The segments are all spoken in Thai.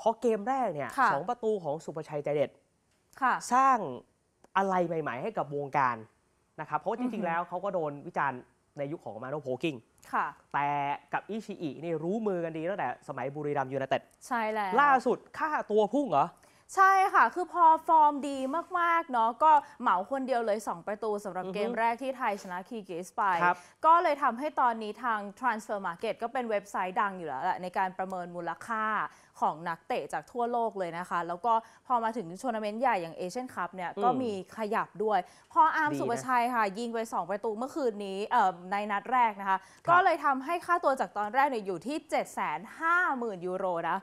เพราะเกมแรกเนี่ยสองประตูของสุประชัยใจเด็ดสร้างอะไรใหม่ ๆ ให้กับวงการนะครับเพราะว่าจริงๆแล้วเขาก็โดนวิจารณ์ในยุคของมาโนโพกิ้งแต่กับอิชิอินี่รู้มือกันดีตั้งแต่สมัยบุรีรัมย์ยูไนเต็ดใช่แล้วล่าสุดค่าตัวพุ่งเหรอใช่ค่ะ คือพอฟอร์มดีมาก ๆ เนาะ ก็เหมาคนเดียวเลย 2 ประตูสำหรับเกมแรกที่ไทยชนะคีเกสไป ก็เลยทำให้ตอนนี้ทาง Transfer Market ก็เป็นเว็บไซต์ดังอยู่แล้วแหละในการประเมินมูลค่าของนักเตะจากทั่วโลกเลยนะคะ แล้วก็พอมาถึงทัวร์นาเมนต์ใหญ่อย่างเอเชียนคัพเนี่ย ก็มีขยับด้วย พออาร์มสุประชัยค่ะยิงไป 2 ประตูเมื่อคืนนี้ในนัดแรกนะคะ ก็เลยทำให้ค่าตัวจากตอนแรกเนี่ยอยู่ที่ 750,000ยูโรนะ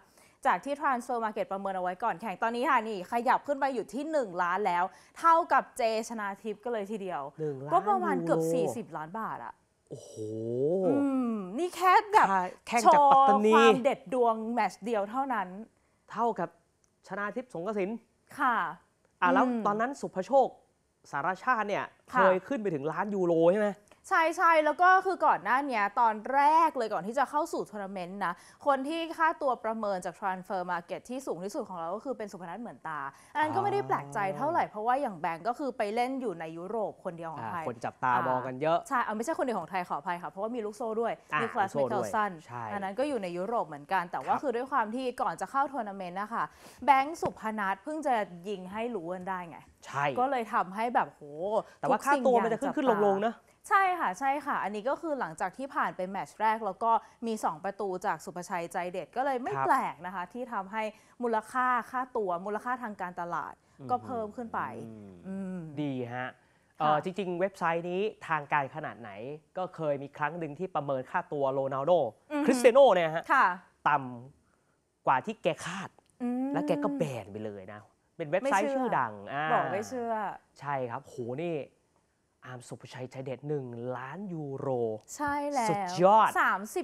จากที่ Transfer Market ประเมินเอาไว้ก่อนแข่งตอนนี้ค่ะนี่ ขยับขึ้นไปอยู่ที่ 1 ล้านแล้ว เท่ากับเจชนาทิพย์ก็เลยทีเดียวก็ประมาณเกือบ 40 ล้านบาทอะโอ้โหนี่แค่แบบโชว์ความเด็ดดวงแมชเดียวเท่านั้น เท่ากับชนาทิพย์สงกสิน ค่ะ อ่าแล้วตอนนั้นสุภโชคสารชาติเนี่ยเคยขึ้นไปถึงล้านยูโรใช่ไหมใช่ใช่แล้วก็คือก่อนหน้านี้ตอนแรกเลยก่อนที่จะเข้าสู่ทัวร์นาเมนต์นะ คนที่ค่าตัวประเมินจาก transfer market ที่สูงที่สุดของเราก็คือเป็นสุพนัทเหมือนตา อันนั้นก็ไม่ได้แปลกใจเท่าไหร่เพราะว่าอย่างแบงก์ก็คือไปเล่นอยู่ในยุโรปคนเดียวของไทยคนจับตามองกันเยอะใช่เอาไม่ใช่คนเดียวของไทยขออภัยค่ะเพราะว่ามีลูกโซ่ด้วยมีคลาสเมทัลสันอันนั้นก็อยู่ในยุโรปเหมือนกัน แต่ว่าคือด้วยความที่ก่อนจะเข้าทัวร์นาเมนต์นะคะแบงก์สุพนัทเพิ่งจะยิงให้รู้กันได้ไงใช่ก็เลยทำให้แบบโหแต่ว่าค่าตัวมันจะขึ้นขึ้นลงๆนะใช่ค่ะ ใช่ค่ะ อันนี้ก็คือหลังจากที่ผ่านไปแมตช์แรกแล้วก็มี 2 ประตูจากสุภชัยใจเด็ด ก็เลยไม่แปลกนะคะ ที่ทำให้มูลค่าค่าตัวมูลค่าทางการตลาด ก็เพิ่มขึ้นไป ดีฮะจริง ๆ เว็บไซต์นี้ทางการขนาดไหน ก็เคยมีครั้งหนึ่งที่ประเมินค่าตัวโรนัลโดคริสเตียโนเนี่ยฮะต่ำกว่าที่แกคาดและแกก็แบนไปเลยนะเป็นเว็บไซต์ชื่อดังบอกไม่เชื่อ ใช่ครับโหนี่อาร์มสุภชัยชายเดชหนึ่งล้านยูโร ใช่แล้วสุดยอด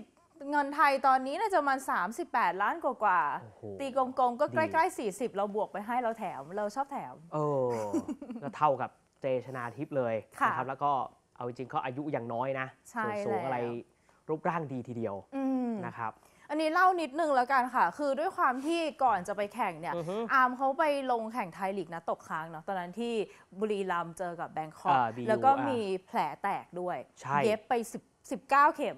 30 เงินไทยตอนนี้น่าจะนสามบแ38 ล้านกว่ากว่าอตีกงกงก็ใกล้ๆ 40 เราบวกไปให้เราแถม เราชอบแถม เออก็เท่ากับเจชนาทิพย์เลยนะครับแล้วก็เอาจริงๆเขาอายุยังน้อยนะส่วนสูงอะไรรูปร่างดีทีเดียวนะครับอันนี้เล่านิดนึงแล้วกันค่ะ คือด้วยความที่ก่อนจะไปแข่งเนี่ยออาร์มเขาไปลงแข่งไทยลีกนะตกค้างเนาะตอนนั้นที่บุรีรัมย์เจอกับแบงคอกแล้วก็มีแผลแตกด้วยเย็บไป 1 9 เข็ม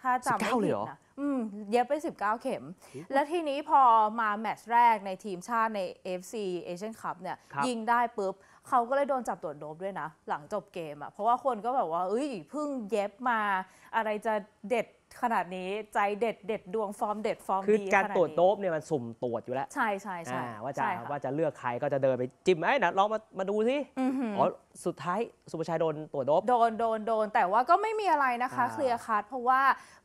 ถ้าจำไม่ผิดอนะอืมเย็บไป 19 เข็ม แล้วทีนี้พอมาแมตช์แรกในทีมชาติใน f c Asian Cup เนี่ยยิงได้ปุ๊บเขาก็เลยโดนจับตรวจโดบด้วยนะ หลังจบเกมอะเพราะว่าคนก็แบบว่าเอ้ยเพิ่งเย็บมาอะไรจะเด็ดขนาดนี้ใจเด็ดเด็ดดวงฟอร์มเด็ดฟอร์มคือดีการขนดนี้ตรวจโต๊บเนี่ยมันสุ่มตรวจอยู่แล้ว ใช่ใช่ใช่ว่าจะว่าจะเลือกใครก็จะเดินไปจิ้มไอ้นะลองมามาดูสิออ๋อสุดท้ายสุภชัยโดน ตรวจโต๊บโดนโดนโดน แต่ว่าก็ไม่มีอะไรนะคะ เคลียร์คัทเพราะว่า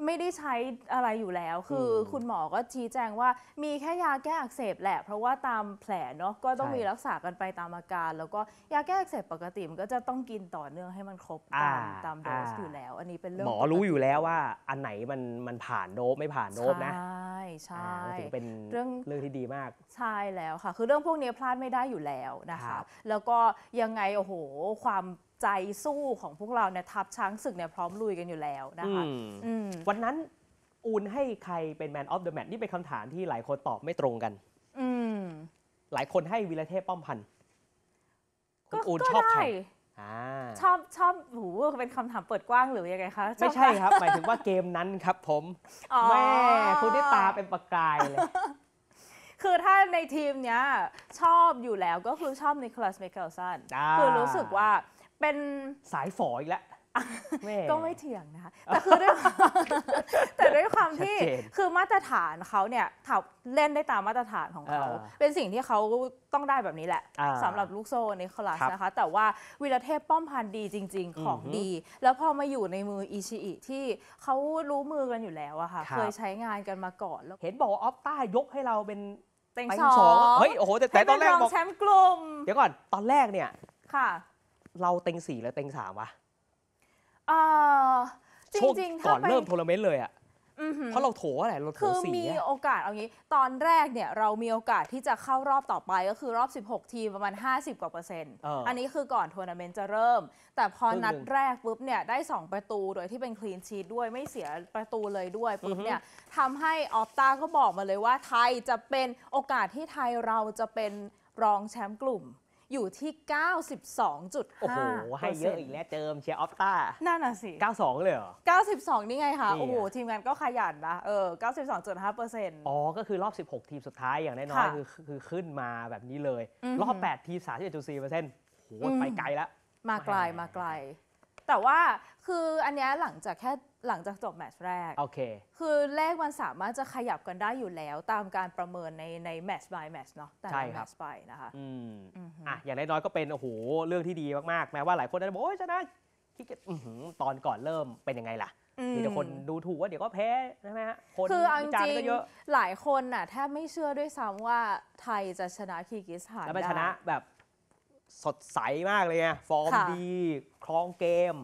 ไม่ได้ใช้อะไรอยู่แล้ว คือคุณหมอก็ชี้แจงว่า มีแค่ยาแก้อักเสบแหละ เพราะว่าตามแผลเนาะก็ต้องมีรักษากันไปตามอาการ แล้วก็ยาแก้อักเสบปกติมันก็จะต้องกินต่อเนื่องให้มันครบตามตามโดสอยู่แล้วอันนี้เป็นเรื่องหมอรู้อยู่แล้วว่าอันไหนมันมันผ่านโดบไม่ผ่านโดบนะใช่ใช่ถือเป็นเรื่องเรื่องที่ดีมาก ใช่แล้วค่ะ คือเรื่องพวกนี้พลาดไม่ได้อยู่แล้วนะคะแล้วก็ยังไงโอ้โหความใจสู้ของพวกเราเนี่ยทับช้างศึกเนี่ยพร้อมลุยกันอยู่แล้วนะคะวันนั้นอูนให้ใครเป็นแมนออฟเดอะแมตช์นี่เป็นคำถามที่หลายคนตอบไม่ตรงกันหลายคนให้วิลเทพป้อมพันธ์อูนชอบใครอ่าชอบชอบหูเป็นคำถามเปิดกว้างหรือยังไงคะไม่ใช่ครับ หมายถึงว่าเกมนั้นครับผมแม่คุณได้ตาเป็นประกายเลย คือถ้าในทีมเนี้ยชอบอยู่แล้วก็คือชอบในคลาสเมเกลสันคือรู้สึกว่าเป็นสายฝอยแล้วก็ไม่เถียงนะคะแต่คือด้วยแต่ด้วยความที่คือมาตรฐานเขาเนี่ยถบเล่นได้ตามมาตรฐานของเขาเป็นสิ่งที่เขาต้องได้แบบนี้แหละ สำหรับลูกโซ่ในคลาสนะคะ แต่ว่าวีรเทพป้อมพันดีจริง ๆของดี แล้วพอมาอยู่ในมืออิชิอิที่เขารู้มือกันอยู่แล้วอะค่ะเคยใช้งานกันมาก่อนแล้วเห็นบอกออฟต้ายกให้เราเป็นเต็งสองเฮ้ยโอ้โหแต่ตอนแรกบอกแชมป์กลุ่มเดี๋ยว ก่อน ตอนแรกเนี่ยค่ะ เราเต็งสี่แล้วเต็งสามวะเออจริงๆก่อนเริ่มทัวร์นาเมนต์เลยอ่ะเพราะเราโถอะไร เราโถสคือี่มีอโอกาสเอางี้ ตอนแรกเนี่ย เรามีโอกาสที่จะเข้ารอบต่อไป ก็คือรอบ 16 ทีมประมาณ 50 กว่าเปอร์เซ็นต์ อันนี้คือก่อนทัวร์นาเมนต์จะเริ่ม แต่พอนัดแรกปุ๊บเนี่ย ได้ 2 ประตูโดยที่เป็นคลีนชีทด้วยไม่เสียประตูเลยด้วยปุ๊บเนี่ยทำให้ออฟตาก็บอกมาเลยว่าไทยจะเป็นโอกาสที่ไทยเราจะเป็นรองแชมป์กลุ่มอยู่ที่ 92.5 โอ้โห ให้เยอะอีกแล้วเติมเชียร์ออฟต้านั่นน่ะสิ 92 เลยเหรอ92 นี่ไงคะโอ้โห ทีมงานก็ขยันนะเออ92.5เปอร์เซ็นต์อ๋อ ก็คือรอบ 16 ทีมสุดท้ายอย่างน้อยคือคือขึ้นมาแบบนี้เลย รอบ 8 ทีม31.4เปอร์เซ็นต์โหไปไกลแล้วมาไกลมาไกล แต่ว่าคืออันนี้หลังจากแค่หลังจากจบแมตช์แรก โอเค คือ เลขมันสามารถจะขยับกันได้อยู่แล้วตามการประเมินในในแมตช์ by แมตช์เนาะแต่ใช่ละคแมรับตช์ไปนะคะ อืมอ่ะอย่างน้อยๆก็เป็นโอ้โห เรื่องที่ดีมาก ๆ แม้ว่าหลายคนอาจจะบอกโอ้ยชนะคีดเกอื้อหือตอนก่อนเริ่มเป็นยังไงล่ะ มีแต่คนดูถูกว่าเดี๋ยวก็แพ้ ใช่ไหมฮะ คนคือเอาจาริ์งก็เยอะหลายคนน่ะแทบไม่เชื่อด้วยซ้ำว่าไทยจะชนะคีรกิสถานแล้วไปชนะแบบสดใสมากเลยไง ฟอร์มดีครองเกม